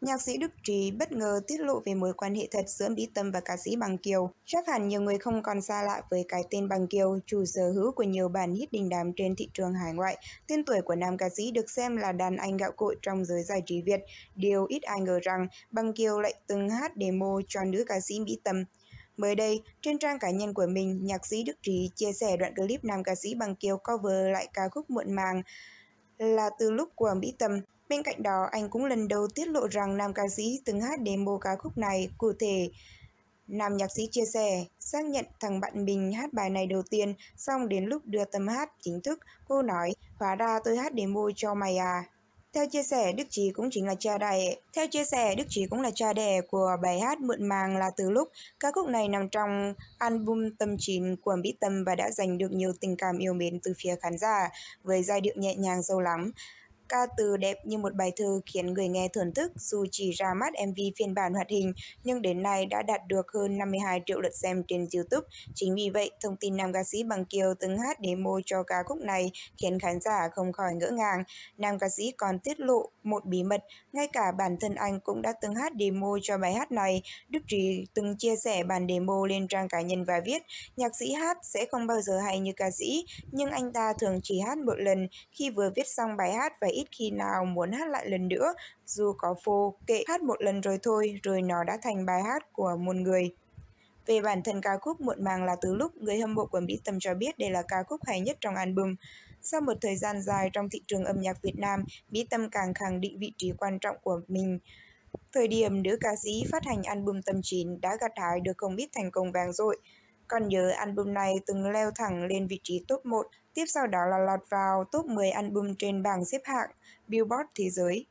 Nhạc sĩ Đức Trí bất ngờ tiết lộ về mối quan hệ thật giữa Mỹ Tâm và ca sĩ Bằng Kiều. Chắc hẳn nhiều người không còn xa lạ với cái tên Bằng Kiều, chủ sở hữu của nhiều bản hit đình đám trên thị trường hải ngoại. Tên tuổi của nam ca sĩ được xem là đàn anh gạo cội trong giới giải trí Việt. Điều ít ai ngờ rằng Bằng Kiều lại từng hát demo cho nữ ca sĩ Mỹ Tâm. Mới đây, trên trang cá nhân của mình, nhạc sĩ Đức Trí chia sẻ đoạn clip nam ca sĩ Bằng Kiều cover lại ca khúc muộn màng là từ lúc của Mỹ Tâm. Bên cạnh đó, anh cũng lần đầu tiết lộ rằng nam ca sĩ từng hát demo ca khúc này. Cụ thể, nam nhạc sĩ chia sẻ, xác nhận thằng bạn mình hát bài này đầu tiên, xong đến lúc đưa tâm hát chính thức, cô nói, hóa ra tôi hát demo cho mày à. Theo chia sẻ, Đức Trí cũng chính là cha đẻ. Theo chia sẻ, Đức Trí cũng là cha đẻ của bài hát Mượn màng là từ lúc. Ca khúc này nằm trong album Tâm Chín của Mỹ Tâm và đã giành được nhiều tình cảm yêu mến từ phía khán giả với giai điệu nhẹ nhàng sâu lắm. Ca từ đẹp như một bài thơ khiến người nghe thưởng thức dù chỉ ra mắt MV phiên bản hoạt hình, nhưng đến nay đã đạt được hơn 52 triệu lượt xem trên YouTube. Chính vì vậy, thông tin nam ca sĩ Bằng Kiều từng hát demo cho ca khúc này khiến khán giả không khỏi ngỡ ngàng. Nam ca sĩ còn tiết lộ một bí mật, ngay cả bản thân anh cũng đã từng hát demo cho bài hát này. Đức Trí từng chia sẻ bản demo lên trang cá nhân và viết, nhạc sĩ hát sẽ không bao giờ hay như ca sĩ, nhưng anh ta thường chỉ hát một lần khi vừa viết xong bài hát và ít khi nào muốn hát lại lần nữa, dù có vô kệ hát một lần rồi thôi, rồi nó đã thành bài hát của một người. Về bản thân ca khúc Muộn màng là từ lúc người hâm mộ của Mỹ Tâm cho biết đây là ca khúc hay nhất trong album. Sau một thời gian dài trong thị trường âm nhạc Việt Nam, Mỹ Tâm càng khẳng định vị trí quan trọng của mình. Thời điểm nữ ca sĩ phát hành album Tâm Chín đã gặt hái được không biết thành công vàng dội. Còn nhớ album này từng leo thẳng lên vị trí top 1, tiếp sau đó là lọt vào top 10 album trên bảng xếp hạng Billboard thế giới.